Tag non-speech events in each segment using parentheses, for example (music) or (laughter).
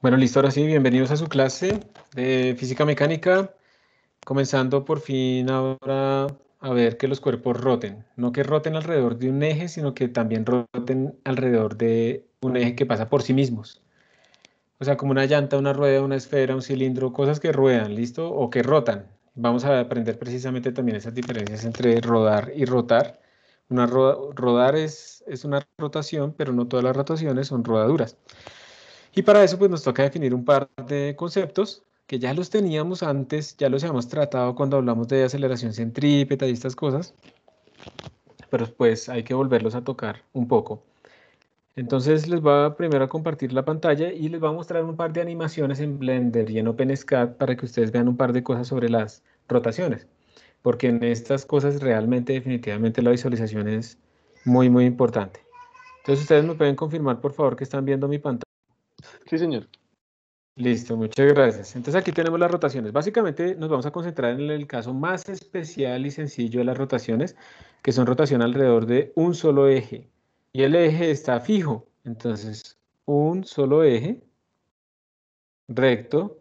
Bueno, listo, ahora sí, bienvenidos a su clase de física mecánica. Comenzando por fin ahora a ver que los cuerpos roten. No que roten alrededor de un eje, sino que también roten alrededor de un eje que pasa por sí mismos. O sea, como una llanta, una rueda, una esfera, un cilindro, cosas que ruedan, ¿listo? O que rotan. Vamos a aprender precisamente también esas diferencias entre rodar y rotar. Una rodar es, es una rotación, pero no todas las rotaciones son rodaduras. Y para eso pues nos toca definir un par de conceptos que ya los teníamos antes, ya los habíamos tratado cuando hablamos de aceleración centrípeta y estas cosas, pero pues hay que volverlos a tocar un poco. Entonces les voy primero a compartir la pantalla y les voy a mostrar un par de animaciones en Blender y en OpenSCAD para que ustedes vean un par de cosas sobre las rotaciones. Porque en estas cosas realmente, definitivamente, la visualización es muy, muy importante. Entonces ustedes me pueden confirmar, por favor, que están viendo mi pantalla. Sí, señor. Listo, muchas gracias. Entonces aquí tenemos las rotaciones. Básicamente nos vamos a concentrar en el caso más especial y sencillo de las rotaciones, que son rotación alrededor de un solo eje. Y el eje está fijo, entonces un solo eje recto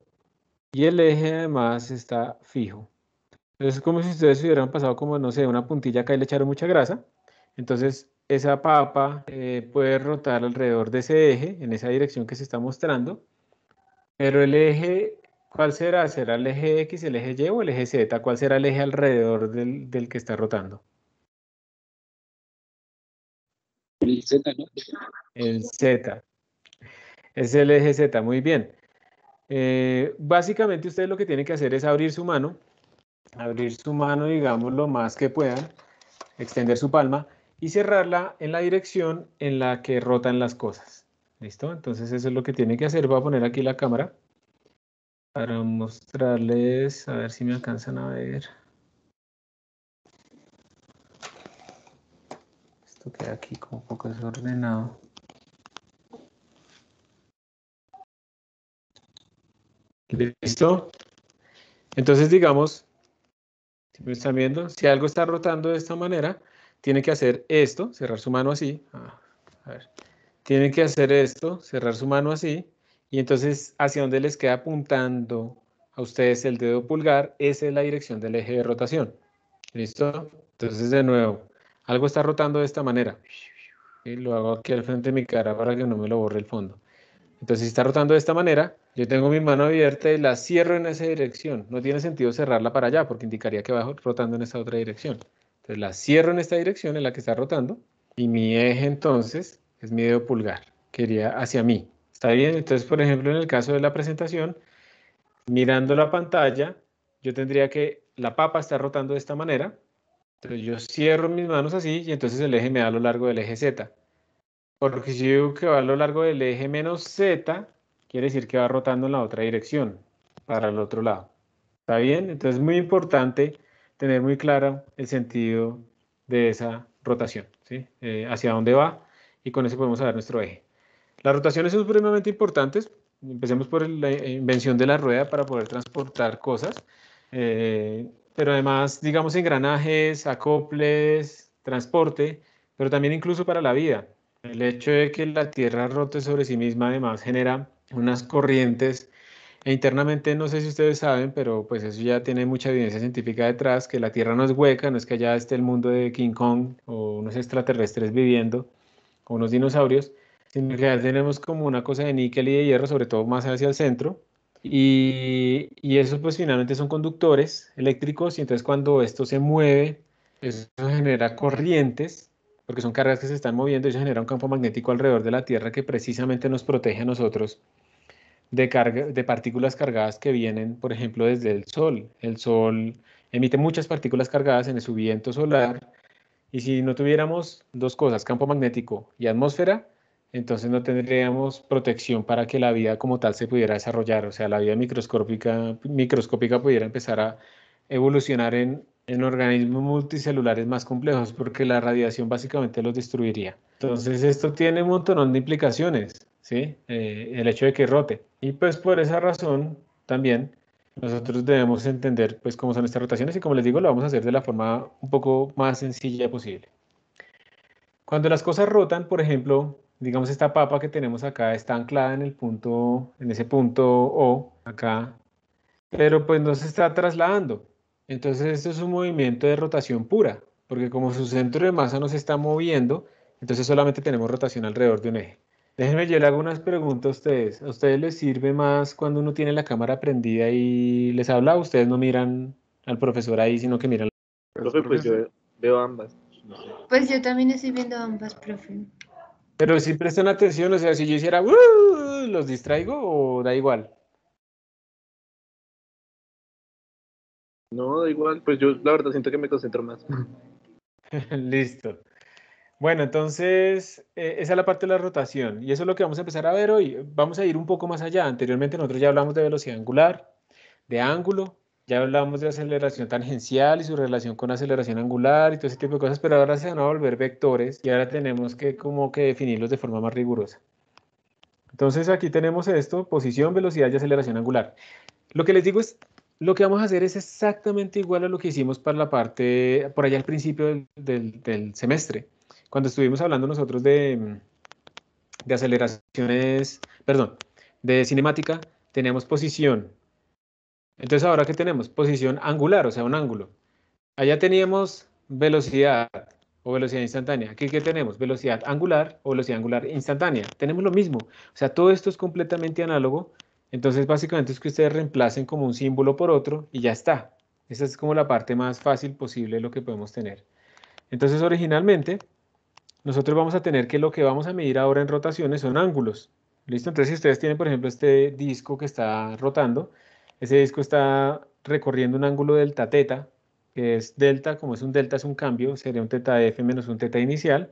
y el eje además está fijo. Entonces es como si ustedes hubieran pasado como, no sé, una puntilla acá y le echaron mucha grasa entonces, esa papa eh, puede rotar alrededor de ese eje, en esa dirección que se está mostrando, pero el eje, ¿cuál será? ¿Será el eje X, el eje Y o el eje Z? ¿Cuál será el eje alrededor del, que está rotando? El Z, ¿no? El Z. Es el eje Z, muy bien. Eh, básicamente ustedes lo que tienen que hacer es abrir su mano, abrir su mano, digamos, lo más que puedan, extender su palma, y cerrarla en la dirección en la que rotan las cosas. ¿Listo? Entonces eso es lo que tiene que hacer. Voy a poner aquí la cámara para mostrarles, a ver si me alcanzan a ver. Esto queda aquí como un poco desordenado. ¿Listo? Entonces digamos, si me están viendo, si algo está rotando de esta manera, tiene que hacer esto, cerrar su mano así. Ah, tiene que hacer esto, cerrar su mano así. Y entonces, hacia donde les queda apuntando a ustedes el dedo pulgar, esa es la dirección del eje de rotación. ¿Listo? Entonces, de nuevo, algo está rotando de esta manera. Y lo hago aquí al frente de mi cara para que no me lo borre el fondo. Entonces, si está rotando de esta manera, yo tengo mi mano abierta y la cierro en esa dirección. No tiene sentido cerrarla para allá porque indicaría que va rotando en esa otra dirección. Entonces la cierro en esta dirección en la que está rotando y mi eje entonces es mi dedo pulgar, que iría hacia mí. ¿Está bien? Entonces, por ejemplo, en el caso de la presentación, mirando la pantalla, yo tendría que, la papa está rotando de esta manera, entonces yo cierro mis manos así y entonces el eje me da a lo largo del eje Z. Porque si yo digo que va a lo largo del eje menos Z, quiere decir que va rotando en la otra dirección, para el otro lado. ¿Está bien? Entonces es muy importante tener muy claro el sentido de esa rotación, ¿sí? Eh, hacia dónde va, y con eso podemos saber nuestro eje. Las rotaciones son supremamente importantes. Empecemos por la invención de la rueda para poder transportar cosas, eh, pero además, digamos, engranajes, acoples, transporte, pero también incluso para la vida. El hecho de que la Tierra rote sobre sí misma además genera unas corrientes e internamente, no sé si ustedes saben, pero pues eso ya tiene mucha evidencia científica detrás, que la Tierra no es hueca, no es que allá esté el mundo de King Kong o unos extraterrestres viviendo, o unos dinosaurios, sino que ya tenemos como una cosa de níquel y de hierro, sobre todo más hacia el centro, y, y esos pues finalmente son conductores eléctricos, y entonces cuando esto se mueve, eso genera corrientes, porque son cargas que se están moviendo, y eso genera un campo magnético alrededor de la Tierra que precisamente nos protege a nosotros de, carga, de partículas cargadas que vienen, por ejemplo, desde el Sol. El Sol emite muchas partículas cargadas en su viento solar y si no tuviéramos dos cosas, campo magnético y atmósfera, entonces no tendríamos protección para que la vida como tal se pudiera desarrollar, o sea, la vida microscópica, microscópica pudiera empezar a evolucionar en, en organismos multicelulares más complejos porque la radiación básicamente los destruiría. Entonces esto tiene un montón de implicaciones. Eh, el hecho de que rote. Y pues por esa razón también nosotros debemos entender pues cómo son estas rotaciones y como les digo lo vamos a hacer de la forma un poco más sencilla posible. Cuando las cosas rotan, por ejemplo, digamos esta papa que tenemos acá está anclada en el punto, en ese punto O, acá, pero pues no se está trasladando. Entonces esto es un movimiento de rotación pura, porque como su centro de masa no se está moviendo, entonces solamente tenemos rotación alrededor de un eje. Déjenme, yo le hago unas preguntas a ustedes. ¿A ustedes les sirve más cuando uno tiene la cámara prendida y les habla? ¿Ustedes no miran al profesor ahí, sino que miran? Profe, pues yo veo ambas. Pues yo también estoy viendo ambas, profe. Pero si prestan atención, o sea, si yo hiciera, uh, ¿los distraigo o da igual? No, da igual, pues yo la verdad siento que me concentro más. (laughs) Listo. Bueno, entonces eh, esa es la parte de la rotación y eso es lo que vamos a empezar a ver hoy. Vamos a ir un poco más allá. Anteriormente nosotros ya hablamos de velocidad angular, de ángulo, ya hablamos de aceleración tangencial y su relación con aceleración angular y todo ese tipo de cosas, pero ahora se van a volver vectores y ahora tenemos que como que definirlos de forma más rigurosa. Entonces aquí tenemos esto, posición, velocidad y aceleración angular. Lo que les digo es, lo que vamos a hacer es exactamente igual a lo que hicimos para la parte, por allá al principio del semestre cuando estuvimos hablando nosotros mm, de, aceleraciones, perdón, de cinemática, teníamos posición. Entonces, ¿ahora qué tenemos? Posición angular, o sea, un ángulo. Allá teníamos velocidad o velocidad instantánea. Aquí, ¿qué tenemos? Velocidad angular o velocidad angular instantánea. Tenemos lo mismo. O sea, todo esto es completamente análogo. Entonces, básicamente es que ustedes reemplacen como un símbolo por otro y ya está. Esa es como la parte más fácil posible de lo que podemos tener. Entonces, originalmente, nosotros vamos a tener que lo que vamos a medir ahora en rotaciones son ángulos. ¿Listo? Entonces, si ustedes tienen, por ejemplo, este disco que está rotando, ese disco está recorriendo un ángulo delta teta, que es delta, como es un delta, es un cambio, sería un teta f menos un teta inicial.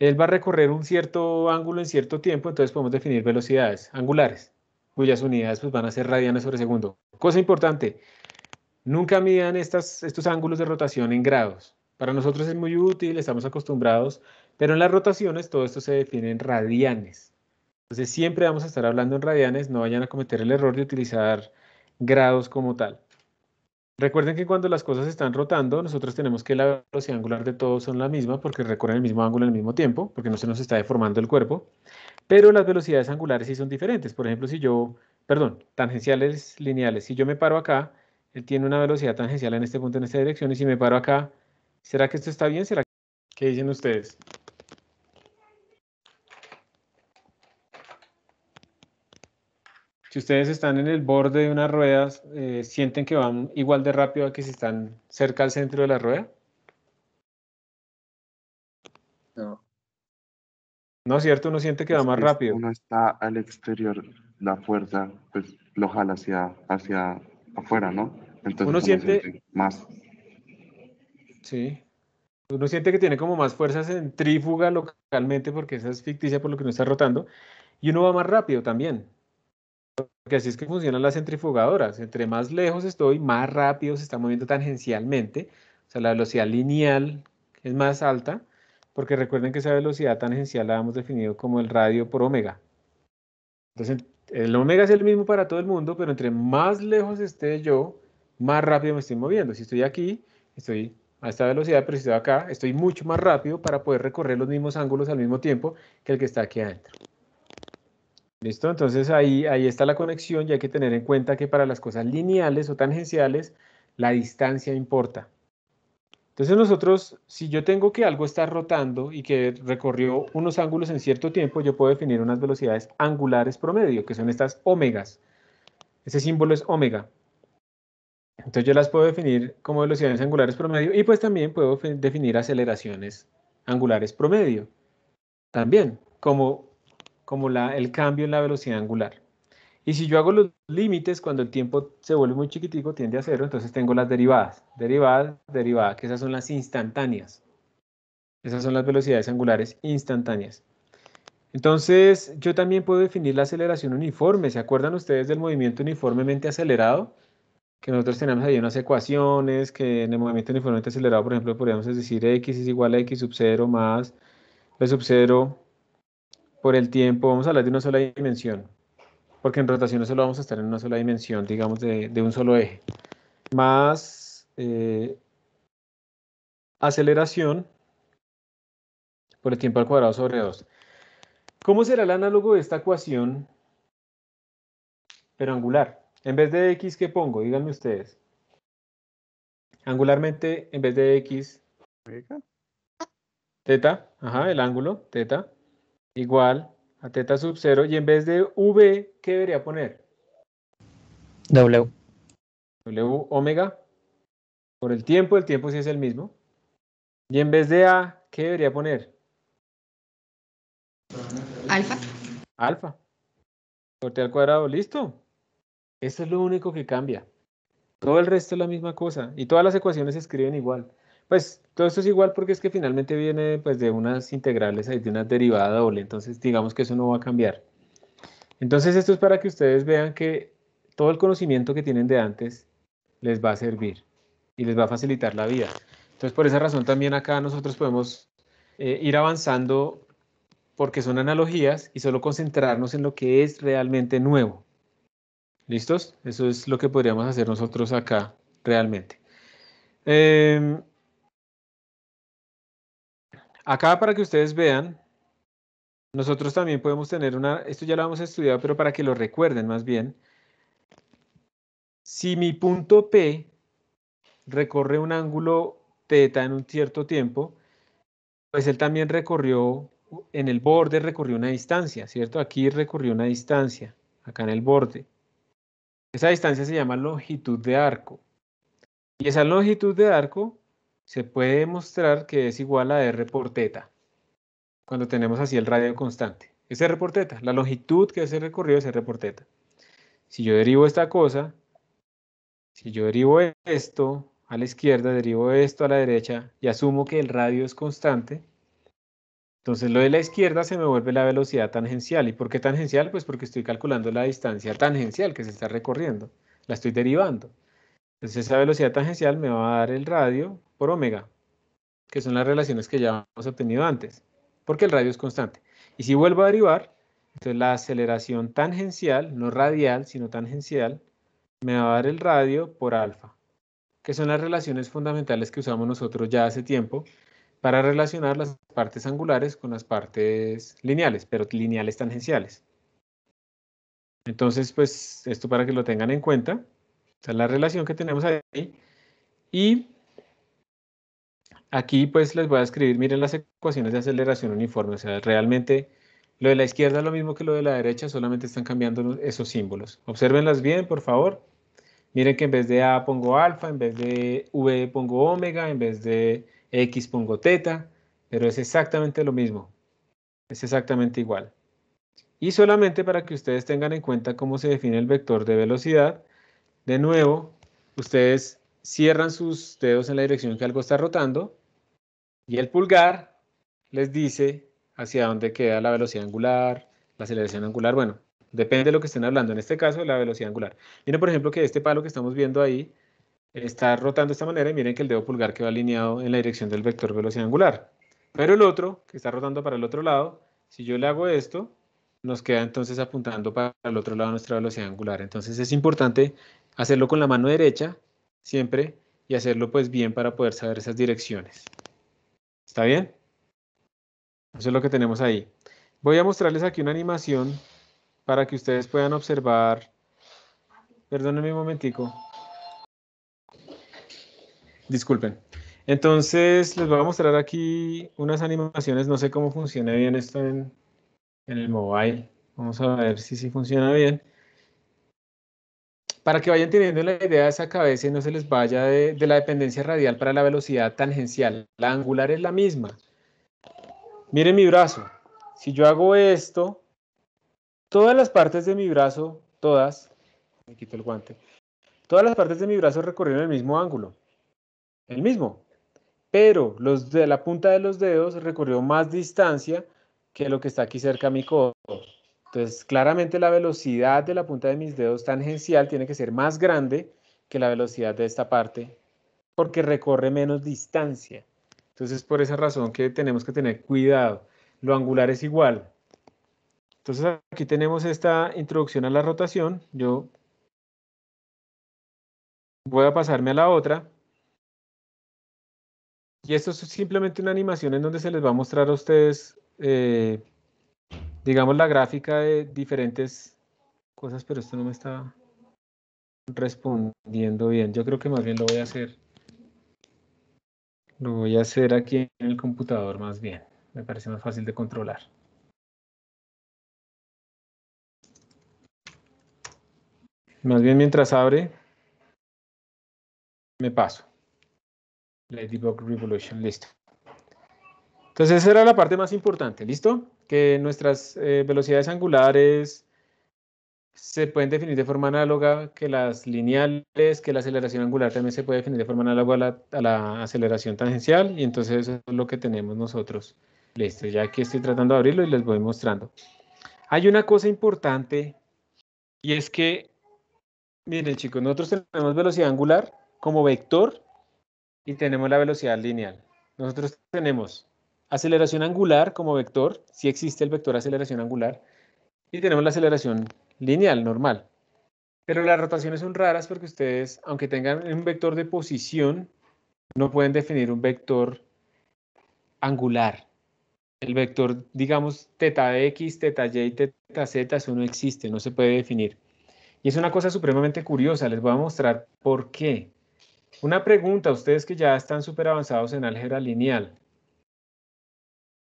Él va a recorrer un cierto ángulo en cierto tiempo, entonces podemos definir velocidades angulares, cuyas unidades pues, van a ser radianes sobre segundo. Cosa importante, nunca midan estos ángulos de rotación en grados. Para nosotros es muy útil, estamos acostumbrados, pero en las rotaciones todo esto se define en radianes. Entonces siempre vamos a estar hablando en radianes, no vayan a cometer el error de utilizar grados como tal. Recuerden que cuando las cosas están rotando, nosotros tenemos que la velocidad angular de todos son la misma porque recorren el mismo ángulo al mismo tiempo, porque no se nos está deformando el cuerpo, pero las velocidades angulares sí son diferentes. Por ejemplo, si yo, perdón, tangenciales lineales, si yo me paro acá, él tiene una velocidad tangencial en este punto, en esta dirección, y si me paro acá, ¿Será que esto está bien? ¿Será ¿Qué dicen ustedes? Si ustedes están en el borde de una rueda, eh, ¿sienten que van igual de rápido que si están cerca al centro de la rueda? No. No, es ¿cierto? Uno siente que va más rápido. Uno está al exterior, la fuerza pues, lo jala hacia, hacia afuera, ¿no? Entonces uno siente, siente más Sí. Uno siente que tiene como más fuerza centrífuga localmente porque esa es ficticia por lo que no está rotando. Y uno va más rápido también. Porque así es que funcionan las centrifugadoras. Entre más lejos estoy, más rápido se está moviendo tangencialmente. O sea, la velocidad lineal es más alta. Porque recuerden que esa velocidad tangencial la hemos definido como el radio por omega. Entonces, el omega es el mismo para todo el mundo, pero entre más lejos esté yo, más rápido me estoy moviendo. Si estoy aquí, estoy a esta velocidad, pero acá, estoy mucho más rápido para poder recorrer los mismos ángulos al mismo tiempo que el que está aquí adentro. ¿Listo? Entonces ahí, ahí está la conexión y hay que tener en cuenta que para las cosas lineales o tangenciales, la distancia importa. Entonces nosotros, si yo tengo que algo está rotando y que recorrió unos ángulos en cierto tiempo, yo puedo definir unas velocidades angulares promedio, que son estas ómegas. Ese símbolo es omega. Entonces yo las puedo definir como velocidades angulares promedio y pues también puedo definir aceleraciones angulares promedio. También como, como la, el cambio en la velocidad angular. Y si yo hago los límites cuando el tiempo se vuelve muy chiquitico, tiende a cero, entonces tengo las derivadas. Derivada, derivada, que esas son las instantáneas. Esas son las velocidades angulares instantáneas. Entonces, yo también puedo definir la aceleración uniforme. ¿Se acuerdan ustedes del movimiento uniformemente acelerado? que nosotros tenemos ahí unas ecuaciones, que en el movimiento uniformemente acelerado, por ejemplo, podríamos decir x es igual a x sub 0 más b sub 0 por el tiempo, vamos a hablar de una sola dimensión, porque en rotación no solo vamos a estar en una sola dimensión, digamos, de, un solo eje, más eh, aceleración por el tiempo al cuadrado sobre 2. ¿Cómo será el análogo de esta ecuación, pero angular? En vez de X, ¿qué pongo? Díganme ustedes. Angularmente, en vez de X. Teta, ajá, el ángulo, teta, igual a teta sub 0. Y en vez de V, ¿qué debería poner? W. W omega. Por el tiempo, el tiempo sí es el mismo. Y en vez de A, ¿qué debería poner? Alfa. Alfa. Corte al cuadrado, listo. Eso es lo único que cambia. Todo el resto es la misma cosa y todas las ecuaciones se escriben igual. Pues todo esto es igual porque es que finalmente viene pues de unas integrales de una derivada doble, entonces digamos que eso no va a cambiar. Entonces esto es para que ustedes vean que todo el conocimiento que tienen de antes les va a servir y les va a facilitar la vida. Entonces por esa razón también acá nosotros podemos eh, ir avanzando porque son analogías y solo concentrarnos en lo que es realmente nuevo. ¿Listos? Eso es lo que podríamos hacer nosotros acá realmente. Em, acá para que ustedes vean, nosotros también podemos tener una, esto ya lo hemos estudiado, pero para que lo recuerden más bien. Si mi punto P recorre un ángulo θ en un cierto tiempo, pues él también recorrió, en el borde recorrió una distancia, ¿cierto? Aquí recorrió una distancia, acá en el borde. Esa distancia se llama longitud de arco. Y esa longitud de arco se puede demostrar que es igual a R por teta, cuando tenemos así el radio constante. Es R por teta, la longitud que es el recorrido es R por teta. Si yo derivo esta cosa, si yo derivo esto a la izquierda, derivo esto a la derecha y asumo que el radio es constante, entonces lo de la izquierda se me vuelve la velocidad tangencial. ¿Y por qué tangencial? Pues porque estoy calculando la distancia tangencial que se está recorriendo. La estoy derivando. Entonces esa velocidad tangencial me va a dar el radio por omega, que son las relaciones que ya hemos obtenido antes, porque el radio es constante. Y si vuelvo a derivar, entonces la aceleración tangencial, no radial, sino tangencial, me va a dar el radio por alfa, que son las relaciones fundamentales que usamos nosotros ya hace tiempo para relacionar las partes angulares con las partes lineales, pero lineales tangenciales. Entonces, pues esto para que lo tengan en cuenta. Esta es la relación que tenemos ahí. Y aquí pues les voy a escribir, miren las ecuaciones de aceleración uniforme, o sea, realmente lo de la izquierda es lo mismo que lo de la derecha, solamente están cambiando esos símbolos. Obsérvenlas bien, por favor. Miren que en vez de A pongo alfa, en vez de V pongo omega, en vez de x pongo teta, pero es exactamente lo mismo. Es exactamente igual. Y solamente para que ustedes tengan en cuenta cómo se define el vector de velocidad, de nuevo, ustedes cierran sus dedos en la dirección que algo está rotando y el pulgar les dice hacia dónde queda la velocidad angular, la aceleración angular, bueno, depende de lo que estén hablando, en este caso la velocidad angular. Miren, por ejemplo, que este palo que estamos viendo ahí está rotando de esta manera y miren que el dedo pulgar quedó alineado en la dirección del vector velocidad angular. Pero el otro, que está rotando para el otro lado, si yo le hago esto, nos queda entonces apuntando para el otro lado nuestra velocidad angular. Entonces es importante hacerlo con la mano derecha siempre y hacerlo pues bien para poder saber esas direcciones. ¿Está bien? Eso es lo que tenemos ahí. Voy a mostrarles aquí una animación para que ustedes puedan observar. Perdónenme un momentico. Disculpen. Entonces les voy a mostrar aquí unas animaciones. No sé cómo funciona bien esto en, el mobile. Vamos a ver si funciona bien. Para que vayan teniendo la idea de esa cabeza y no se les vaya de, de la dependencia radial para la velocidad tangencial. La angular es la misma. Miren mi brazo. Si yo hago esto, todas las partes de mi brazo, todas, me quito el guante, todas las partes de mi brazo recorrieron el mismo ángulo el mismo, pero los de la punta de los dedos recorrió más distancia que lo que está aquí cerca a mi codo. Entonces, claramente la velocidad de la punta de mis dedos tangencial tiene que ser más grande que la velocidad de esta parte porque recorre menos distancia. Entonces, por esa razón que tenemos que tener cuidado. Lo angular es igual. Entonces, aquí tenemos esta introducción a la rotación. Yo voy a pasarme a la otra. Y esto es simplemente una animación en donde se les va a mostrar a ustedes, eh, digamos, la gráfica de diferentes cosas, pero esto no me está respondiendo bien. Yo creo que más bien lo voy a hacer. Lo voy a hacer aquí en el computador más bien. Me parece más fácil de controlar. Más bien mientras abre, me paso. Ladybug Revolution, listo. Entonces esa era la parte más importante, ¿listo? Que nuestras eh, velocidades angulares se pueden definir de forma análoga, que las lineales, que la aceleración angular también se puede definir de forma análoga a la, a la aceleración tangencial, y entonces eso es lo que tenemos nosotros. Listo, ya que estoy tratando de abrirlo y les voy mostrando. Hay una cosa importante, y es que, miren chicos, nosotros tenemos velocidad angular como vector, y tenemos la velocidad lineal. Nosotros tenemos aceleración angular como vector, si existe el vector aceleración angular, y tenemos la aceleración lineal, normal. Pero las rotaciones son raras porque ustedes, aunque tengan un vector de posición, no pueden definir un vector angular. El vector, digamos, teta x, teta y, teta z, eso no existe, no se puede definir. Y es una cosa supremamente curiosa, les voy a mostrar por qué. Una pregunta a ustedes que ya están súper avanzados en álgebra lineal.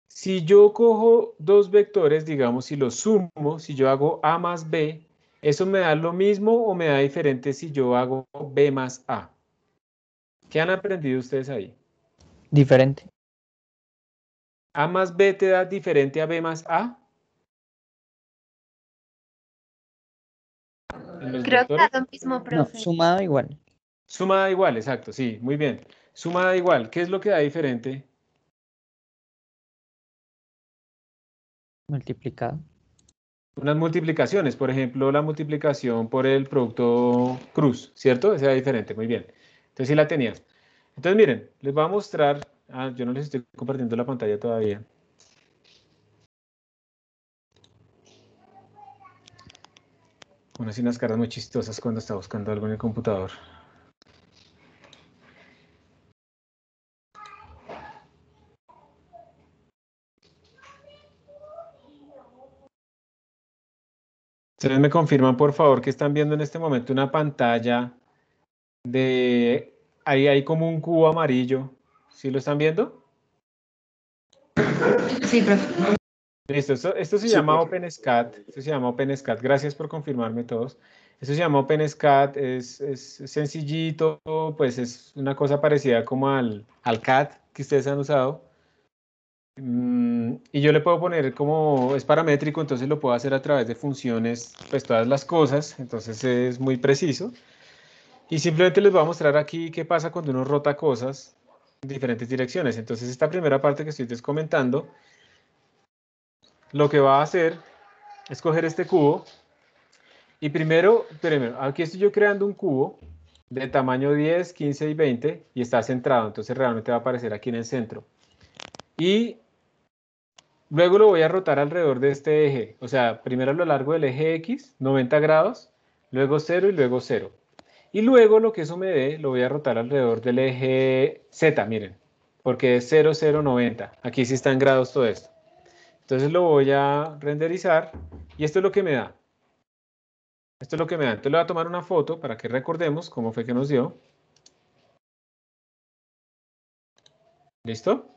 Si yo cojo dos vectores, digamos, si los sumo, si yo hago A más B, ¿eso me da lo mismo o me da diferente si yo hago B más A? ¿Qué han aprendido ustedes ahí? Diferente. ¿A más B te da diferente a B más A? Creo que da lo mismo, profe. sumado igual. Suma igual, exacto, sí, muy bien. Suma da igual, ¿qué es lo que da diferente? Multiplicado. Unas multiplicaciones, por ejemplo, la multiplicación por el producto cruz, ¿cierto? Esa da diferente, muy bien. Entonces sí la tenía. Entonces miren, les voy a mostrar, ah, yo no les estoy compartiendo la pantalla todavía. Unas unas caras muy chistosas cuando está buscando algo en el computador. Ustedes me confirman, por favor, que están viendo en este momento una pantalla de... Ahí hay como un cubo amarillo. ¿Sí lo están viendo? Sí, profe. Listo, esto, se llama OpenSCAD. Esto se llama OpenSCAD. Gracias por confirmarme todos. Esto se llama OpenSCAD, es, es sencillito, pues es una cosa parecida como al, al CAD que ustedes han usado. Mm, y yo le puedo poner como es paramétrico, entonces lo puedo hacer a través de funciones, pues todas las cosas, entonces es muy preciso. Y simplemente les voy a mostrar aquí qué pasa cuando uno rota cosas en diferentes direcciones. Entonces esta primera parte que estoy descomentando comentando, lo que va a hacer es coger este cubo y primero, primero, aquí estoy yo creando un cubo de tamaño 10, 15 y 20 y está centrado, entonces realmente va a aparecer aquí en el centro. Y Luego lo voy a rotar alrededor de este eje, o sea, primero a lo largo del eje X, 90 grados, luego 0 y luego 0. Y luego lo que eso me dé lo voy a rotar alrededor del eje Z, miren, porque es 0, 0, 90. Aquí sí están grados todo esto. Entonces lo voy a renderizar y esto es lo que me da. Esto es lo que me da. Entonces le voy a tomar una foto para que recordemos cómo fue que nos dio. ¿Listo?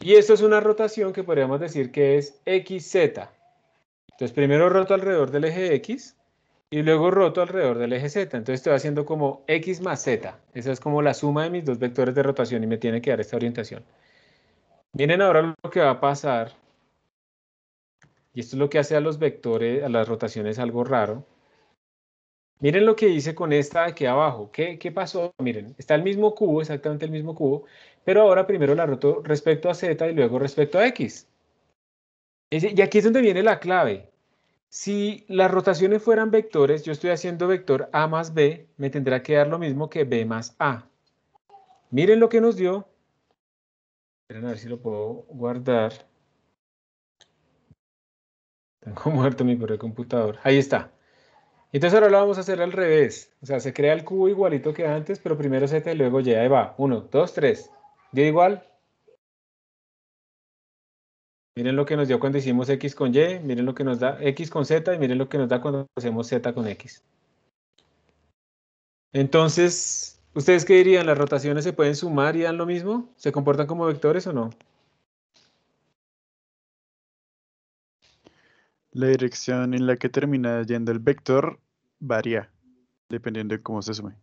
Y esto es una rotación que podríamos decir que es XZ. Entonces primero roto alrededor del eje X y luego roto alrededor del eje Z. Entonces estoy haciendo como X más Z. Esa es como la suma de mis dos vectores de rotación y me tiene que dar esta orientación. Miren ahora lo que va a pasar. Y esto es lo que hace a los vectores, a las rotaciones algo raro. Miren lo que hice con esta de aquí abajo. ¿Qué, ¿Qué, pasó? Miren, está el mismo cubo, exactamente el mismo cubo, pero ahora primero la roto respecto a z y luego respecto a x. Y aquí es donde viene la clave. Si las rotaciones fueran vectores, yo estoy haciendo vector a más b, me tendrá que dar lo mismo que b más a. Miren lo que nos dio. a ver si lo puedo guardar. Tengo (laughs) muerto mi correo computador. Ahí está. Entonces ahora lo vamos a hacer al revés. O sea, se crea el cubo igualito que antes, pero primero z y luego y. Ahí va. Uno, dos, tres. De igual. Miren lo que nos dio cuando hicimos X con Y, miren lo que nos da X con Z y miren lo que nos da cuando hacemos Z con X. Entonces, ¿ustedes qué dirían? ¿Las rotaciones se pueden sumar y dan lo mismo? ¿Se comportan como vectores o no? La dirección en la que termina yendo el vector varía, dependiendo de cómo se sume.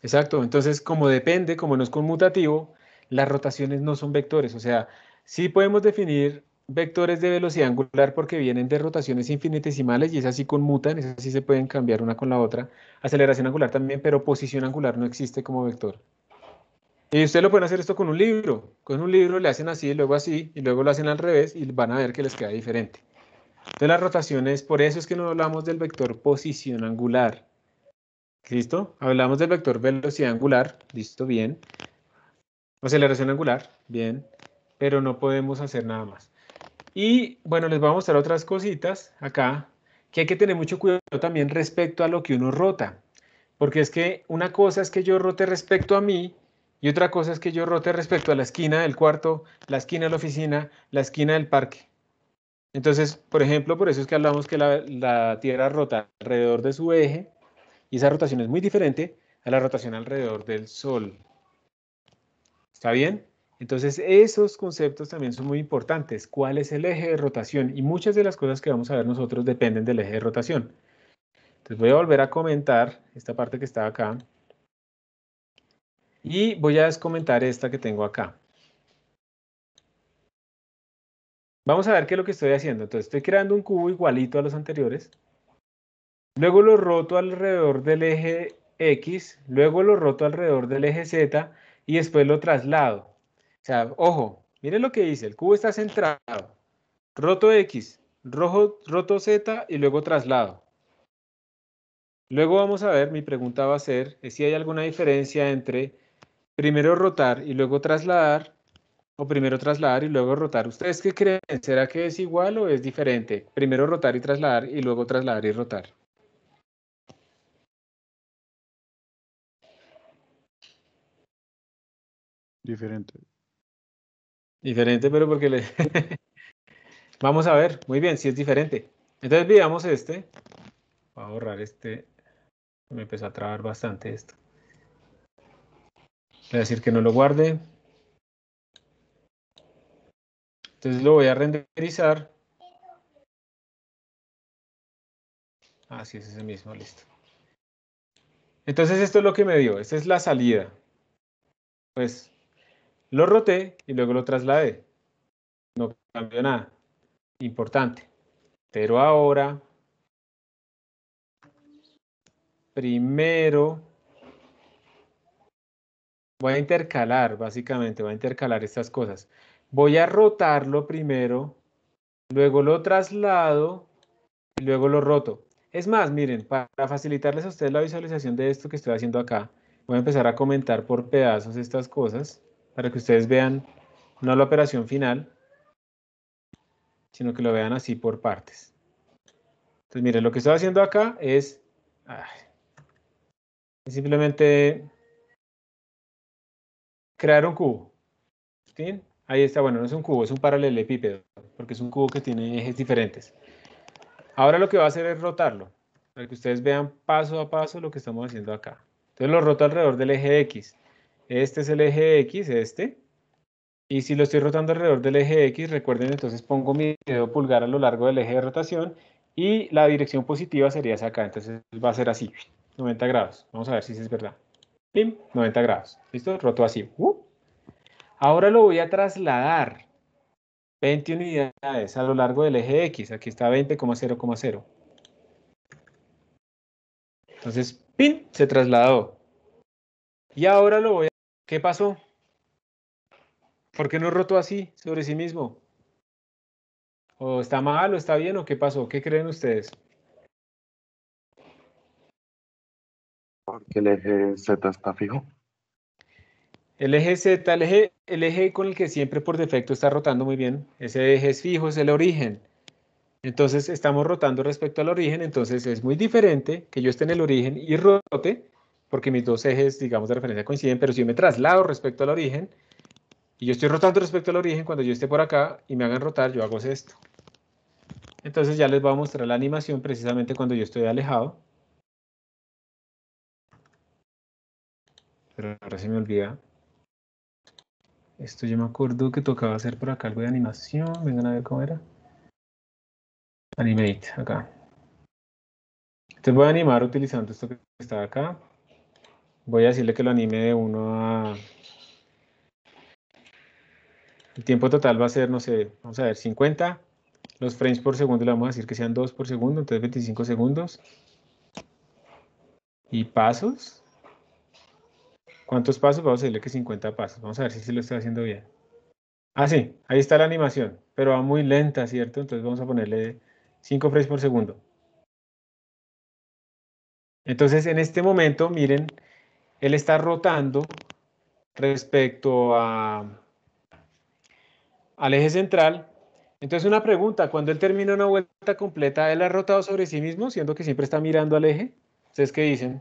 Exacto, entonces como depende, como no es conmutativo, las rotaciones no son vectores, o sea, sí podemos definir vectores de velocidad angular porque vienen de rotaciones infinitesimales y esas sí conmutan, esas sí se pueden cambiar una con la otra. Aceleración angular también, pero posición angular no existe como vector. Y ustedes lo pueden hacer esto con un libro. Con un libro le hacen así, luego así, y luego lo hacen al revés y van a ver que les queda diferente. Entonces las rotaciones, por eso es que no hablamos del vector posición angular. ¿Listo? Hablamos del vector velocidad angular, listo, bien aceleración pues, angular, bien, pero no podemos hacer nada más. Y bueno, les voy a mostrar otras cositas acá, que hay que tener mucho cuidado también respecto a lo que uno rota, porque es que una cosa es que yo rote respecto a mí, y otra cosa es que yo rote respecto a la esquina del cuarto, la esquina de la oficina, la esquina del parque. Entonces, por ejemplo, por eso es que hablamos que la, Tierra rota alrededor de su eje, y esa rotación es muy diferente a la rotación alrededor del Sol. ¿Está bien? Entonces, esos conceptos también son muy importantes. ¿Cuál es el eje de rotación? Y muchas de las cosas que vamos a ver nosotros dependen del eje de rotación. Entonces, voy a volver a comentar esta parte que está acá. Y voy a descomentar esta que tengo acá. Vamos a ver qué es lo que estoy haciendo. Entonces, estoy creando un cubo igualito a los anteriores. Luego lo roto alrededor del eje X. Luego lo roto alrededor del eje Z y después lo traslado. O sea, ojo, miren lo que dice, el cubo está centrado, roto X, rojo, roto Z y luego traslado. Luego vamos a ver, mi pregunta va a ser eh, si hay alguna diferencia entre primero rotar y luego trasladar, o primero trasladar y luego rotar. ¿Ustedes qué creen? ¿Será que es igual o es diferente? Primero rotar y trasladar y luego trasladar y rotar. Diferente. Diferente, pero porque le... (laughs) Vamos a ver, muy bien, si es diferente. Entonces veamos este. Voy a borrar este. Me empezó a trabar bastante esto. Voy a decir que no lo guarde. Entonces lo voy a renderizar. así ah, es ese mismo, listo. Entonces esto es lo que me dio. Esta es la salida. Pues lo roté y luego lo trasladé. No cambió nada. Importante. Pero ahora, primero, voy a intercalar, básicamente, voy a intercalar estas cosas. Voy a rotarlo primero, luego lo traslado y luego lo roto. Es más, miren, para facilitarles a ustedes la visualización de esto que estoy haciendo acá, voy a empezar a comentar por pedazos estas cosas para que ustedes vean no la operación final, sino que lo vean así por partes. Entonces, miren, lo que estoy haciendo acá es, simplemente crear un cubo. Ahí está, bueno, no es un cubo, es un paralelepípedo, porque es un cubo que tiene ejes diferentes. Ahora lo que voy a hacer es rotarlo, para que ustedes vean paso a paso lo que estamos haciendo acá. Entonces lo roto alrededor del eje X. Este es el eje X, este. Y si lo estoy rotando alrededor del eje X, recuerden, entonces pongo mi dedo pulgar a lo largo del eje de rotación y la dirección positiva sería esa acá. Entonces va a ser así, 90 grados. Vamos a ver si es verdad. Pim, 90 grados. ¿Listo? Roto así. Uh. Ahora lo voy a trasladar 20 unidades a lo largo del eje X. Aquí está 20,0,0. Entonces, pin, se trasladó. Y ahora lo voy a. ¿Qué pasó? ¿Por qué no rotó así sobre sí mismo? ¿O está mal o está bien o qué pasó? ¿Qué creen ustedes? Porque el eje Z está fijo. El eje Z, el eje, el eje con el que siempre por defecto está rotando muy bien, ese eje es fijo, es el origen. Entonces estamos rotando respecto al origen, entonces es muy diferente que yo esté en el origen y rote porque mis dos ejes, digamos, de referencia coinciden, pero si yo me traslado respecto al origen, y yo estoy rotando respecto al origen, cuando yo esté por acá y me hagan rotar, yo hago esto. Entonces ya les voy a mostrar la animación precisamente cuando yo estoy alejado. Pero ahora se me olvida. Esto yo me acuerdo que tocaba hacer por acá algo de animación. Vengan a ver cómo era. Animate, acá. Entonces voy a animar utilizando esto que está acá. Voy a decirle que lo anime de uno a... El tiempo total va a ser, no sé, vamos a ver, 50. Los frames por segundo le vamos a decir que sean 2 por segundo, entonces 25 segundos. ¿Y pasos? ¿Cuántos pasos? Vamos a decirle que 50 pasos. Vamos a ver si se lo está haciendo bien. Ah, sí, ahí está la animación, pero va muy lenta, ¿cierto? Entonces vamos a ponerle 5 frames por segundo. Entonces, en este momento, miren, él está rotando respecto a, al eje central. Entonces una pregunta, cuando él termina una vuelta completa, ¿él ha rotado sobre sí mismo, siendo que siempre está mirando al eje? ¿Ustedes qué dicen?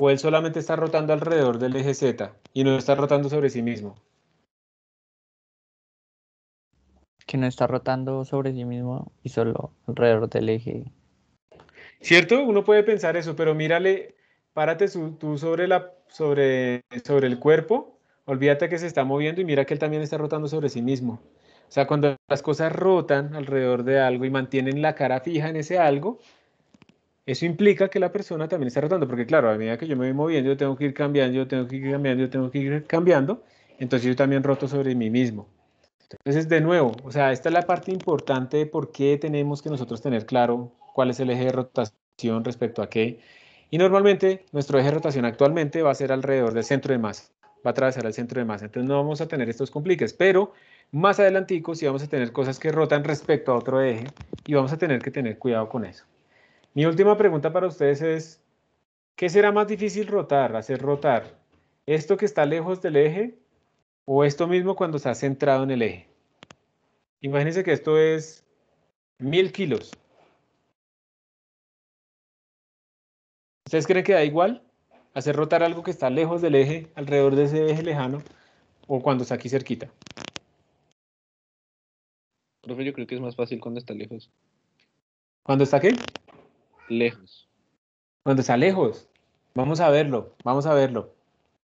¿O él solamente está rotando alrededor del eje Z y no está rotando sobre sí mismo? que no está rotando sobre sí mismo y solo alrededor del eje. Cierto, uno puede pensar eso, pero mírale, párate tú sobre, sobre el cuerpo, olvídate que se está moviendo y mira que él también está rotando sobre sí mismo. O sea, cuando las cosas rotan alrededor de algo y mantienen la cara fija en ese algo, eso implica que la persona también está rotando, porque claro, a medida que yo me voy moviendo, yo tengo que ir cambiando, yo tengo que ir cambiando, yo tengo que ir cambiando, entonces yo también roto sobre mí mismo. Entonces, de nuevo, o sea, esta es la parte importante de por qué tenemos que nosotros tener claro cuál es el eje de rotación respecto a qué. Y normalmente nuestro eje de rotación actualmente va a ser alrededor del centro de masa, va a atravesar el centro de masa. Entonces no vamos a tener estos compliques, pero más adelantico si vamos a tener cosas que rotan respecto a otro eje y vamos a tener que tener cuidado con eso. Mi última pregunta para ustedes es, ¿qué será más difícil rotar, hacer rotar? ¿Esto que está lejos del eje o esto mismo cuando está centrado en el eje. Imagínense que esto es mil kilos. ¿Ustedes creen que da igual hacer rotar algo que está lejos del eje, alrededor de ese eje lejano, o cuando está aquí cerquita? Profe, yo creo que es más fácil cuando está lejos. ¿Cuándo está qué? Lejos. Cuando está lejos. Vamos a verlo, vamos a verlo.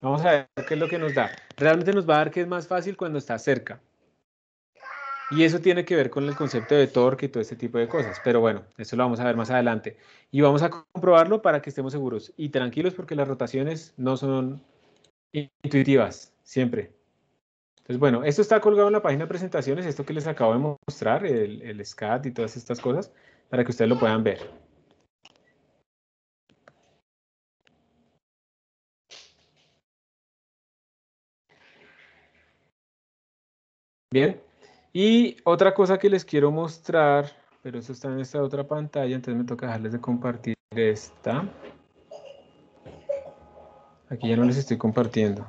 Vamos a ver qué es lo que nos da. Realmente nos va a dar que es más fácil cuando está cerca. Y eso tiene que ver con el concepto de torque y todo este tipo de cosas. Pero bueno, eso lo vamos a ver más adelante. Y vamos a comprobarlo para que estemos seguros y tranquilos porque las rotaciones no son intuitivas, siempre. Entonces, bueno, esto está colgado en la página de presentaciones, esto que les acabo de mostrar, el, el SCAT y todas estas cosas, para que ustedes lo puedan ver. Bien. Y otra cosa que les quiero mostrar, pero eso está en esta otra pantalla, entonces me toca dejarles de compartir esta. Aquí ya no les estoy compartiendo.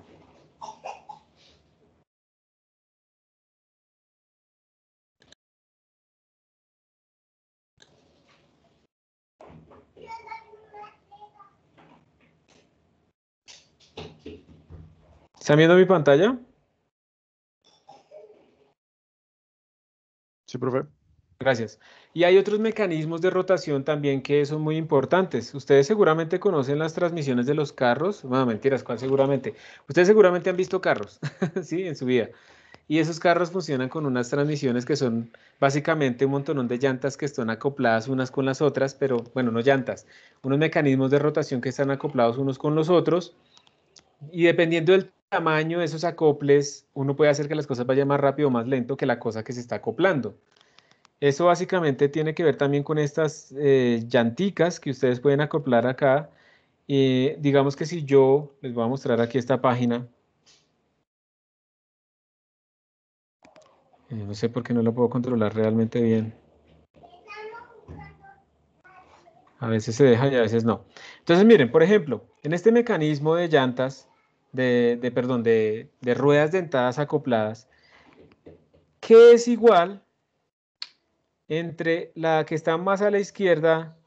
¿Están viendo mi pantalla? Gracias. Y hay otros mecanismos de rotación también que son muy importantes. Ustedes seguramente conocen las transmisiones de los carros. Bueno, ah, mentiras, ¿cuál seguramente? Ustedes seguramente han visto carros, (laughs) ¿sí? En su vida. Y esos carros funcionan con unas transmisiones que son básicamente un montón de llantas que están acopladas unas con las otras, pero bueno, no llantas, unos mecanismos de rotación que están acoplados unos con los otros. Y dependiendo del tamaño de esos acoples, uno puede hacer que las cosas vayan más rápido o más lento que la cosa que se está acoplando. Eso básicamente tiene que ver también con estas eh, llanticas que ustedes pueden acoplar acá. Eh, digamos que si yo les voy a mostrar aquí esta página. Eh, no sé por qué no la puedo controlar realmente bien. A veces se deja y a veces no. Entonces miren, por ejemplo, en este mecanismo de llantas, de, perdón, de, ruedas dentadas acopladas, que es igual entre la que está más a la izquierda,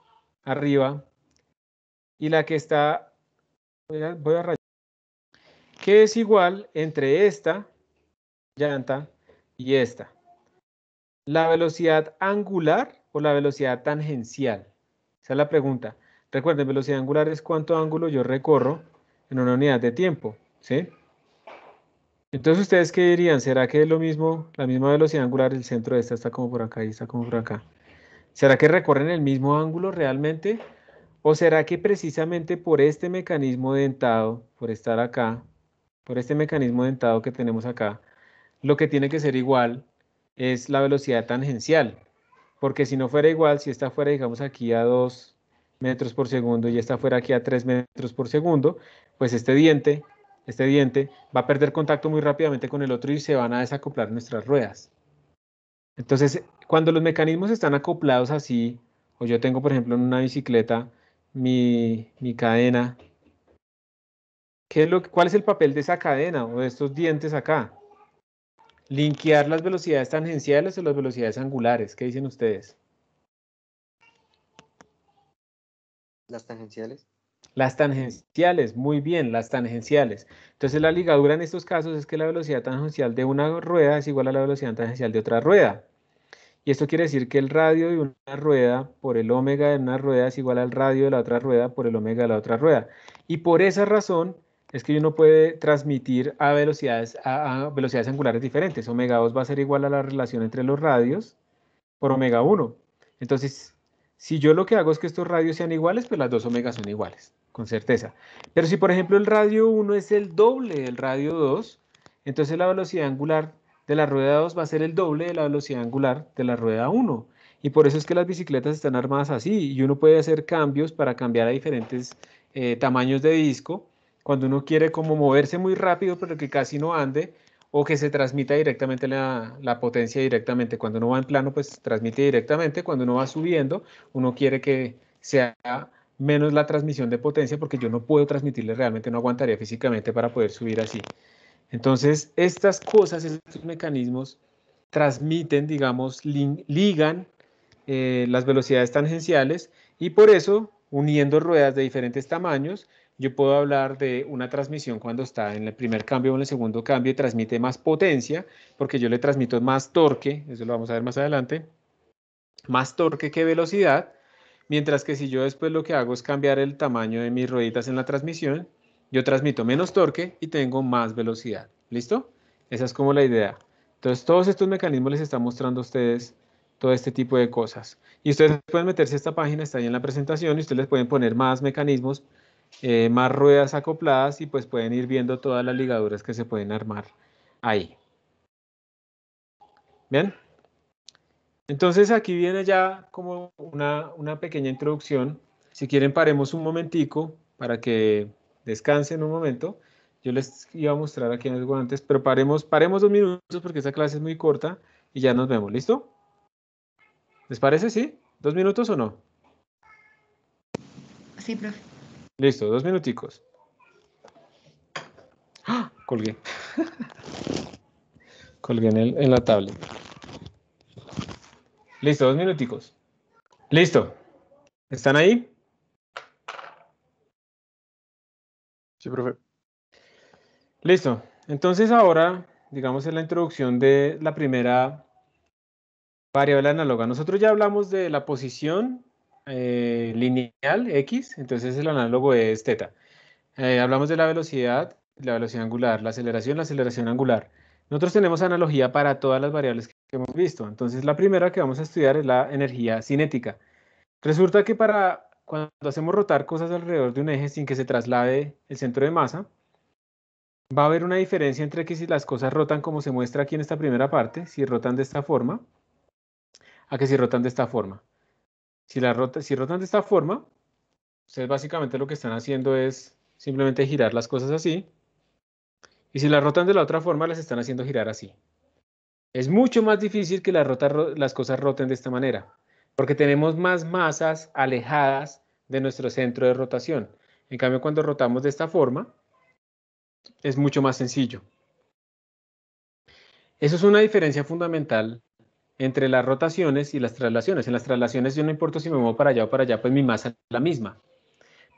arriba, y la que está, voy a, rayar, que es igual entre esta llanta y esta. La velocidad angular o la velocidad tangencial. Esa es la pregunta. Recuerden, velocidad angular es cuánto ángulo yo recorro en una unidad de tiempo, ¿sí? Entonces, ¿ustedes qué dirían? ¿Será que es lo mismo, la misma velocidad angular, el centro de esta está como por acá y está como por acá? ¿Será que recorren el mismo ángulo realmente? ¿O será que precisamente por este mecanismo dentado, por estar acá, por este mecanismo dentado que tenemos acá, lo que tiene que ser igual es la velocidad tangencial? Porque si no fuera igual, si esta fuera, digamos, aquí a 2, metros por segundo y está fuera aquí a 3 metros por segundo, pues este diente, este diente va a perder contacto muy rápidamente con el otro y se van a desacoplar nuestras ruedas. Entonces, cuando los mecanismos están acoplados así, o yo tengo, por ejemplo, en una bicicleta mi, cadena, ¿qué lo, ¿cuál es el papel de esa cadena o de estos dientes acá? Linkear las velocidades tangenciales o las velocidades angulares, ¿qué dicen ustedes? Las tangenciales. Las tangenciales, muy bien, las tangenciales. Entonces la ligadura en estos casos es que la velocidad tangencial de una rueda es igual a la velocidad tangencial de otra rueda. Y esto quiere decir que el radio de una rueda por el omega de una rueda es igual al radio de la otra rueda por el omega de la otra rueda. Y por esa razón es que uno puede transmitir a velocidades, a, velocidades angulares diferentes. Omega 2 va a ser igual a la relación entre los radios por omega 1. Entonces, si yo lo que hago es que estos radios sean iguales, pues las dos omegas son iguales, con certeza. Pero si por ejemplo el radio 1 es el doble del radio 2, entonces la velocidad angular de la rueda 2 va a ser el doble de la velocidad angular de la rueda 1. Y por eso es que las bicicletas están armadas así y uno puede hacer cambios para cambiar a diferentes eh, tamaños de disco. Cuando uno quiere como moverse muy rápido pero que casi no ande, o que se transmita directamente la, potencia directamente. Cuando uno va en plano, pues transmite directamente. Cuando uno va subiendo, uno quiere que sea menos la transmisión de potencia porque yo no puedo transmitirle realmente, no aguantaría físicamente para poder subir así. Entonces, estas cosas, estos mecanismos transmiten, digamos, ligan eh, las velocidades tangenciales y por eso, uniendo ruedas de diferentes tamaños, yo puedo hablar de una transmisión cuando está en el primer cambio o en el segundo cambio y transmite más potencia, porque yo le transmito más torque, eso lo vamos a ver más adelante, más torque que velocidad, mientras que si yo después lo que hago es cambiar el tamaño de mis rueditas en la transmisión, yo transmito menos torque y tengo más velocidad, ¿listo? Esa es como la idea. Entonces todos estos mecanismos les están mostrando a ustedes todo este tipo de cosas. Y ustedes pueden meterse a esta página, está ahí en la presentación, y ustedes pueden poner más mecanismos eh, más ruedas acopladas y pues pueden ir viendo todas las ligaduras que se pueden armar ahí. Bien. Entonces aquí viene ya como una, una pequeña introducción. Si quieren paremos un momentico para que descansen un momento. Yo les iba a mostrar aquí en los guantes, pero paremos, paremos dos minutos porque esta clase es muy corta y ya nos vemos. ¿Listo? ¿Les parece? ¿Sí? ¿Dos minutos o no? Sí, profe. Listo, dos minuticos. ¡Ah! Colgué. (laughs) Colgué en, el, en la tablet. Listo, dos minuticos. Listo. ¿Están ahí? Sí, profe. Listo. Entonces ahora, digamos, en la introducción de la primera variable análoga. Nosotros ya hablamos de la posición eh, lineal x, entonces el análogo es teta. Eh, hablamos de la velocidad, la velocidad angular, la aceleración, la aceleración angular. Nosotros tenemos analogía para todas las variables que hemos visto. Entonces la primera que vamos a estudiar es la energía cinética. Resulta que para cuando hacemos rotar cosas alrededor de un eje sin que se traslade el centro de masa, va a haber una diferencia entre que si las cosas rotan como se muestra aquí en esta primera parte, si rotan de esta forma, a que si rotan de esta forma. Si, rotan de esta forma, ustedes básicamente lo que están haciendo es simplemente girar las cosas así. Y si las rotan de la otra forma, las están haciendo girar así. Es mucho más difícil que las, las cosas roten de esta manera, porque tenemos más masas alejadas de nuestro centro de rotación. En cambio, cuando rotamos de esta forma, es mucho más sencillo. Eso es una diferencia fundamental entre las rotaciones y las traslaciones. En las traslaciones yo no importa si me muevo para allá o para allá, pues mi masa es la misma.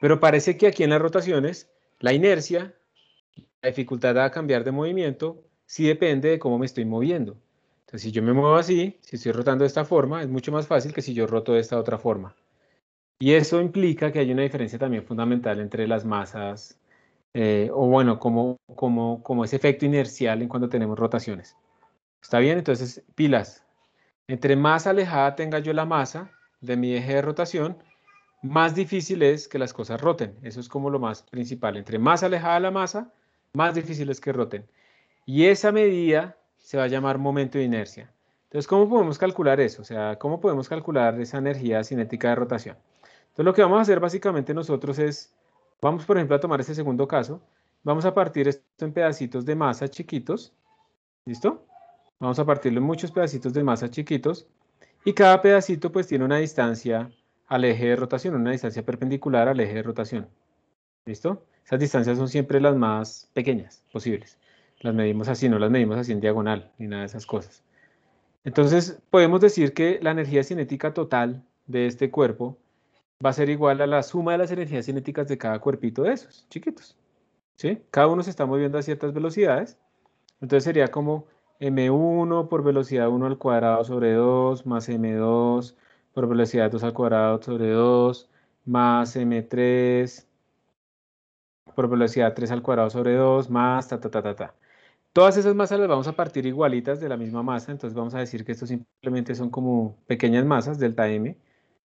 Pero parece que aquí en las rotaciones, la inercia, la dificultad a cambiar de movimiento, sí depende de cómo me estoy moviendo. Entonces, si yo me muevo así, si estoy rotando de esta forma, es mucho más fácil que si yo roto de esta otra forma. Y eso implica que hay una diferencia también fundamental entre las masas, eh, o bueno, como, como, como ese efecto inercial en cuando tenemos rotaciones. ¿Está bien? Entonces, pilas, entre más alejada tenga yo la masa de mi eje de rotación, más difícil es que las cosas roten. Eso es como lo más principal. Entre más alejada la masa, más difícil es que roten. Y esa medida se va a llamar momento de inercia. Entonces, ¿cómo podemos calcular eso? O sea, ¿cómo podemos calcular esa energía cinética de rotación? Entonces, lo que vamos a hacer básicamente nosotros es, vamos por ejemplo a tomar este segundo caso, vamos a partir esto en pedacitos de masa chiquitos, ¿listo? Vamos a partirlo en muchos pedacitos de masa chiquitos y cada pedacito pues tiene una distancia al eje de rotación, una distancia perpendicular al eje de rotación. ¿Listo? Esas distancias son siempre las más pequeñas posibles. Las medimos así, no las medimos así en diagonal ni nada de esas cosas. Entonces podemos decir que la energía cinética total de este cuerpo va a ser igual a la suma de las energías cinéticas de cada cuerpito de esos, chiquitos. ¿sí? Cada uno se está moviendo a ciertas velocidades. Entonces sería como m1 por velocidad 1 al cuadrado sobre 2 más m2 por velocidad 2 al cuadrado sobre 2 más m3 por velocidad 3 al cuadrado sobre 2 más ta ta ta ta ta. Todas esas masas las vamos a partir igualitas de la misma masa, entonces vamos a decir que estos simplemente son como pequeñas masas, delta m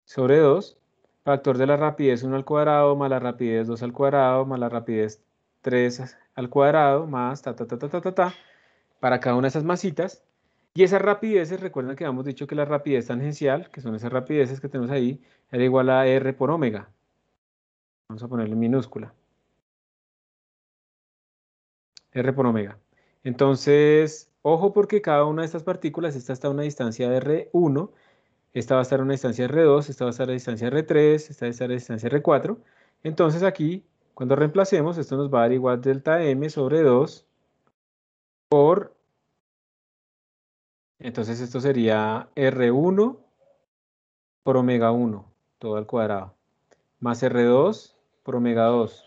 sobre 2, factor de la rapidez 1 al cuadrado más la rapidez 2 al cuadrado más la rapidez 3 al cuadrado más ta ta ta ta ta ta ta para cada una de esas masitas. Y esas rapideces, recuerden que habíamos dicho que la rapidez tangencial, que son esas rapideces que tenemos ahí, era igual a R por omega. Vamos a ponerle minúscula. R por omega. Entonces, ojo porque cada una de estas partículas, esta está a una distancia de R1, esta va a estar a una distancia de R2, esta va a estar a distancia de R3, esta va a estar a distancia R4. Entonces aquí, cuando reemplacemos, esto nos va a dar igual delta M sobre 2 por, entonces esto sería R1 por omega 1, todo al cuadrado, más R2 por omega 2,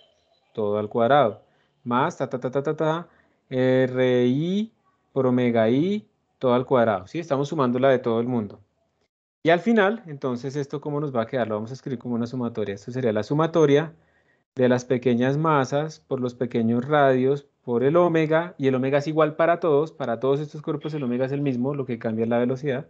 todo al cuadrado, más ta, ta, ta, ta, ta, RI por omega i, todo al cuadrado, ¿sí? Estamos sumando la de todo el mundo. Y al final, entonces, ¿esto cómo nos va a quedar? Lo vamos a escribir como una sumatoria. Esto sería la sumatoria de las pequeñas masas por los pequeños radios por el omega, y el omega es igual para todos, para todos estos cuerpos el omega es el mismo, lo que cambia es la velocidad.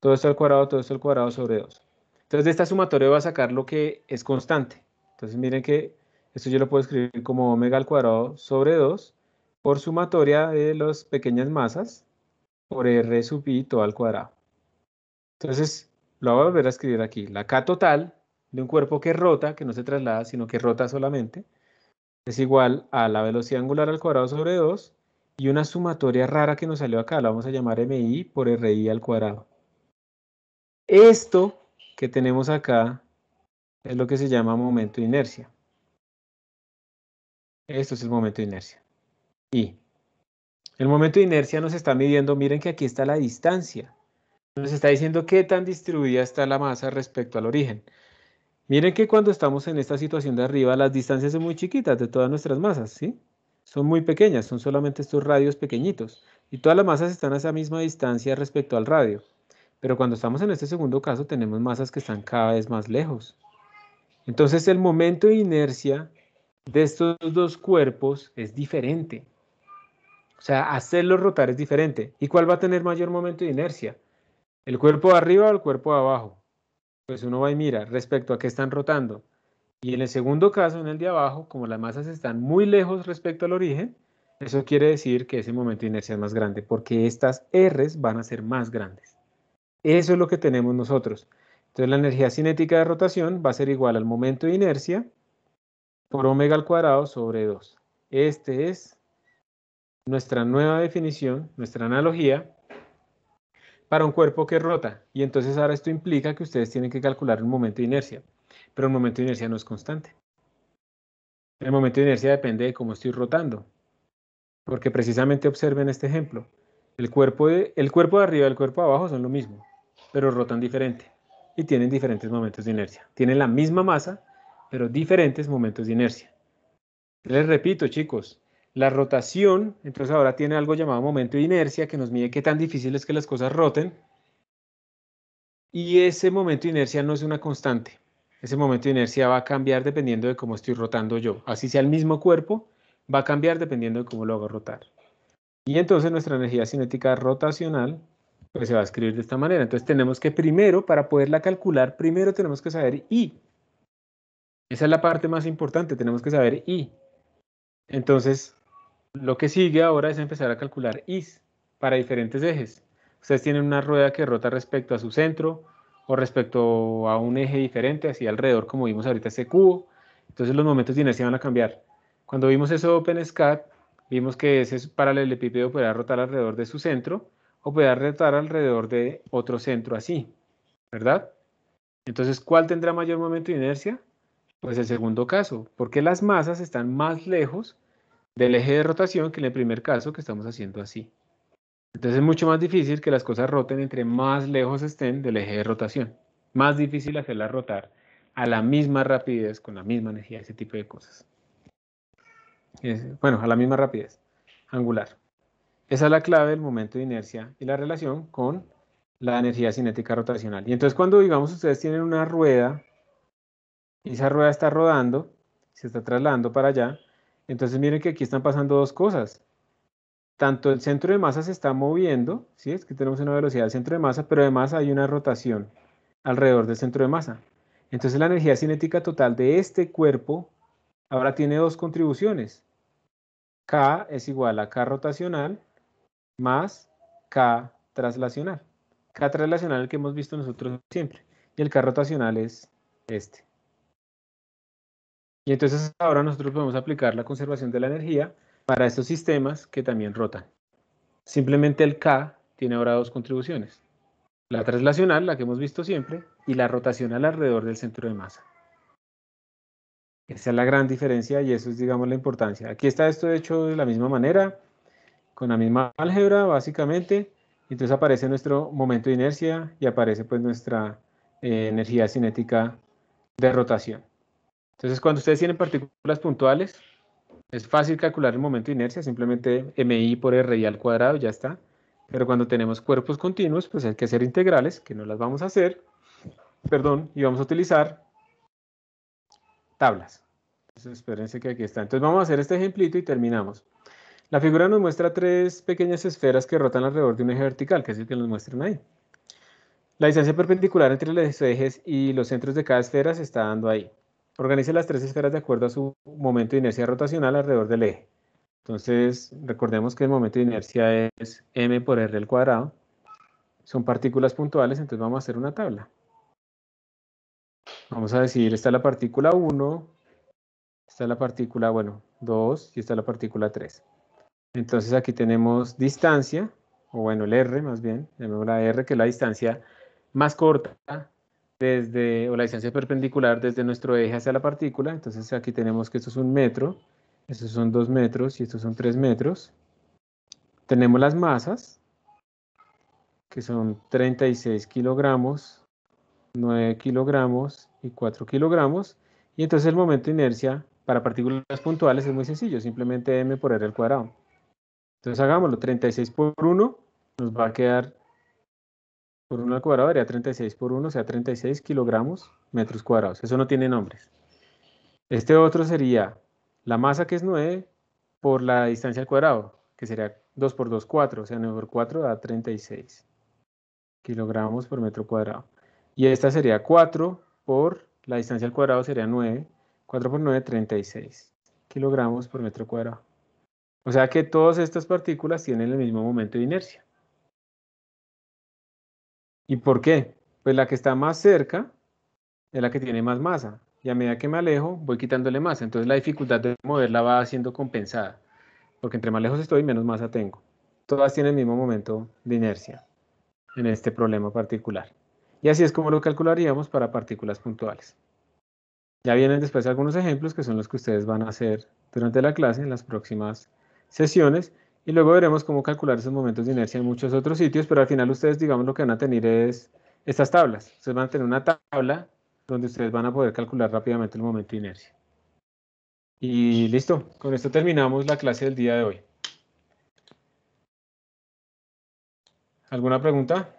Todo esto al cuadrado, todo esto al cuadrado sobre 2. Entonces de esta sumatoria voy a sacar lo que es constante. Entonces miren que esto yo lo puedo escribir como omega al cuadrado sobre 2 por sumatoria de las pequeñas masas por r sub i todo al cuadrado. Entonces lo voy a volver a escribir aquí. La k total de un cuerpo que rota, que no se traslada, sino que rota solamente, es igual a la velocidad angular al cuadrado sobre 2 y una sumatoria rara que nos salió acá, la vamos a llamar MI por RI al cuadrado. Esto que tenemos acá es lo que se llama momento de inercia. Esto es el momento de inercia. Y el momento de inercia nos está midiendo, miren que aquí está la distancia. Nos está diciendo qué tan distribuida está la masa respecto al origen. Miren que cuando estamos en esta situación de arriba, las distancias son muy chiquitas de todas nuestras masas, ¿sí? Son muy pequeñas, son solamente estos radios pequeñitos. Y todas las masas están a esa misma distancia respecto al radio. Pero cuando estamos en este segundo caso, tenemos masas que están cada vez más lejos. Entonces el momento de inercia de estos dos cuerpos es diferente. O sea, hacerlos rotar es diferente. ¿Y cuál va a tener mayor momento de inercia? ¿El cuerpo de arriba o el cuerpo de abajo? pues uno va y mira respecto a qué están rotando. Y en el segundo caso, en el de abajo, como las masas están muy lejos respecto al origen, eso quiere decir que ese momento de inercia es más grande, porque estas Rs van a ser más grandes. Eso es lo que tenemos nosotros. Entonces la energía cinética de rotación va a ser igual al momento de inercia por omega al cuadrado sobre 2. Este es nuestra nueva definición, nuestra analogía para un cuerpo que rota. Y entonces ahora esto implica que ustedes tienen que calcular un momento de inercia, pero el momento de inercia no es constante. El momento de inercia depende de cómo estoy rotando, porque precisamente observen este ejemplo. El cuerpo de, el cuerpo de arriba y el cuerpo de abajo son lo mismo, pero rotan diferente y tienen diferentes momentos de inercia. Tienen la misma masa, pero diferentes momentos de inercia. Les repito, chicos, la rotación, entonces ahora tiene algo llamado momento de inercia que nos mide qué tan difícil es que las cosas roten. Y ese momento de inercia no es una constante. Ese momento de inercia va a cambiar dependiendo de cómo estoy rotando yo. Así sea el mismo cuerpo, va a cambiar dependiendo de cómo lo hago rotar. Y entonces nuestra energía cinética rotacional pues se va a escribir de esta manera. Entonces tenemos que primero, para poderla calcular, primero tenemos que saber I. Esa es la parte más importante, tenemos que saber I. Entonces, lo que sigue ahora es empezar a calcular is para diferentes ejes. Ustedes tienen una rueda que rota respecto a su centro o respecto a un eje diferente, así alrededor como vimos ahorita ese cubo. Entonces los momentos de inercia van a cambiar. Cuando vimos eso OpenSCAD, vimos que ese paralelepípedo puede rotar alrededor de su centro o puede rotar alrededor de otro centro así, ¿verdad? Entonces, ¿cuál tendrá mayor momento de inercia? Pues el segundo caso, porque las masas están más lejos del eje de rotación que en el primer caso que estamos haciendo así. Entonces es mucho más difícil que las cosas roten entre más lejos estén del eje de rotación. Más difícil hacerlas rotar a la misma rapidez, con la misma energía, ese tipo de cosas. bueno, a la misma rapidez angular. Esa es la clave del momento de inercia y la relación con la energía cinética rotacional. Y entonces cuando, digamos, ustedes tienen una rueda y esa rueda está rodando, se está trasladando para allá, entonces miren que aquí están pasando dos cosas. Tanto el centro de masa se está moviendo, ¿sí? es que tenemos una velocidad del centro de masa, pero además hay una rotación alrededor del centro de masa. Entonces la energía cinética total de este cuerpo ahora tiene dos contribuciones. K es igual a K rotacional más K traslacional. K traslacional el que hemos visto nosotros siempre. Y el K rotacional es este. Y entonces ahora nosotros podemos aplicar la conservación de la energía para estos sistemas que también rotan. Simplemente el K tiene ahora dos contribuciones. La traslacional, la que hemos visto siempre, y la rotación alrededor del centro de masa. Esa es la gran diferencia y eso es, digamos, la importancia. Aquí está esto hecho de la misma manera, con la misma álgebra, básicamente. Entonces aparece nuestro momento de inercia y aparece pues nuestra eh, energía cinética de rotación. Entonces, cuando ustedes tienen partículas puntuales, es fácil calcular el momento de inercia, simplemente MI por RI al cuadrado, ya está. Pero cuando tenemos cuerpos continuos, pues hay que hacer integrales, que no las vamos a hacer, perdón, y vamos a utilizar tablas. Entonces, espérense que aquí está. Entonces, vamos a hacer este ejemplito y terminamos. La figura nos muestra tres pequeñas esferas que rotan alrededor de un eje vertical, que es el que nos muestran ahí. La distancia perpendicular entre los ejes y los centros de cada esfera se está dando ahí. Organice las tres esferas de acuerdo a su momento de inercia rotacional alrededor del eje. Entonces, recordemos que el momento de inercia es m por r al cuadrado. Son partículas puntuales, entonces vamos a hacer una tabla. Vamos a decir, está la partícula 1, está la partícula, bueno, 2 y está la partícula 3. Entonces aquí tenemos distancia, o bueno, el R más bien, la R, que es la distancia más corta desde, o la distancia perpendicular desde nuestro eje hacia la partícula. Entonces aquí tenemos que esto es un metro, estos son dos metros y estos son tres metros. Tenemos las masas, que son 36 kilogramos, 9 kilogramos y 4 kilogramos. Y entonces el momento de inercia para partículas puntuales es muy sencillo, simplemente m por r al cuadrado. Entonces hagámoslo, 36 por 1 nos va a quedar por 1 al cuadrado daría 36 por 1, o sea, 36 kilogramos metros cuadrados. Eso no tiene nombres. Este otro sería la masa, que es 9, por la distancia al cuadrado, que sería 2 por 2, 4. O sea, 9 por 4 da 36 kilogramos por metro cuadrado. Y esta sería 4 por la distancia al cuadrado, sería 9. 4 por 9, 36 kilogramos por metro cuadrado. O sea que todas estas partículas tienen el mismo momento de inercia. ¿Y por qué? Pues la que está más cerca es la que tiene más masa. Y a medida que me alejo, voy quitándole masa. Entonces la dificultad de moverla va siendo compensada. Porque entre más lejos estoy, menos masa tengo. Todas tienen el mismo momento de inercia en este problema particular. Y así es como lo calcularíamos para partículas puntuales. Ya vienen después algunos ejemplos que son los que ustedes van a hacer durante la clase en las próximas sesiones y luego veremos cómo calcular esos momentos de inercia en muchos otros sitios, pero al final ustedes, digamos, lo que van a tener es estas tablas. Ustedes van a tener una tabla donde ustedes van a poder calcular rápidamente el momento de inercia. Y listo, con esto terminamos la clase del día de hoy. ¿Alguna pregunta?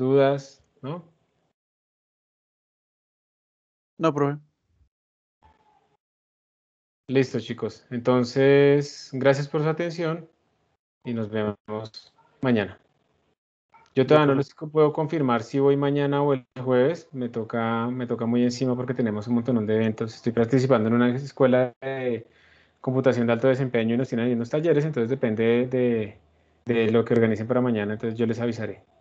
dudas, ¿no? No, profe. Listo, chicos. Entonces, gracias por su atención y nos vemos mañana. Yo todavía no les puedo confirmar si voy mañana o el jueves. Me toca, me toca muy encima porque tenemos un montón de eventos. Estoy participando en una escuela de computación de alto desempeño y nos tienen ahí unos talleres, entonces depende de, de lo que organicen para mañana. Entonces yo les avisaré.